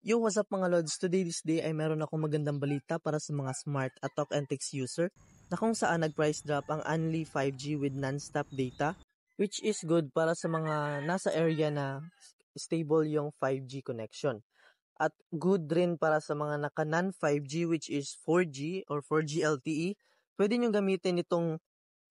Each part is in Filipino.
Yo, what's up mga lords? Today this day ay meron akong magandang balita para sa mga smart at talk and text user na kung saan nag-price drop ang Unli 5G with non-stop data which is good para sa mga nasa area na stable yung 5G connection. At good rin para sa mga naka non-5G which is 4G or 4G LTE. Pwede nyo gamitin itong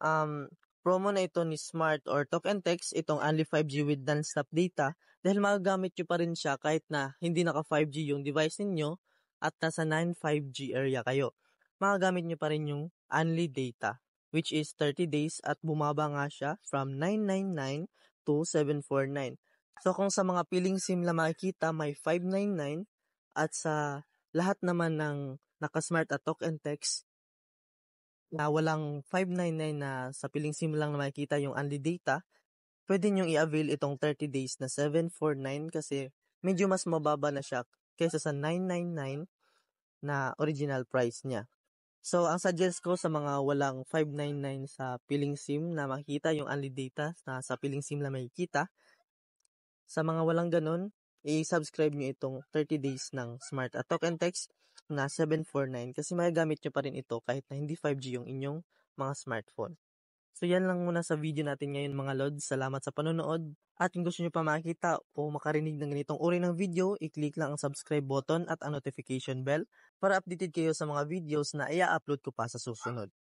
um, promo na ito ni Smart or Talk and Text, itong only 5G with non-stop data, dahil magagamit nyo pa rin siya kahit na hindi naka 5G yung device ninyo at nasa 9-5G area kayo. Magagamit nyo pa rin yung only data, which is 30 days at bumaba nga siya from 999 to 749. So kung sa mga piling SIM na makikita, may 599 at sa lahat naman ng naka-smart at talk and text, na walang 599 na sa piling SIM lang na makikita yung only data, pwede nyong i-avail itong 30 days na 749 kasi medyo mas mababa na siya kaysa sa 999 na original price niya. So, ang suggest ko sa mga walang 599 sa piling SIM na makita yung only data na sa piling SIM na makikita, sa mga walang ganun, i-subscribe nyo itong 30 days ng Smart Atok and Text na 749 kasi magagamit nyo pa rin ito kahit na hindi 5G yung inyong mga smartphone. So yan lang muna sa video natin ngayon mga Lods. Salamat sa panonood. At kung gusto nyo pa makita o makarinig ng ganitong uri ng video, i-click lang ang subscribe button at ang notification bell para updated kayo sa mga videos na ia-upload ko pa sa susunod.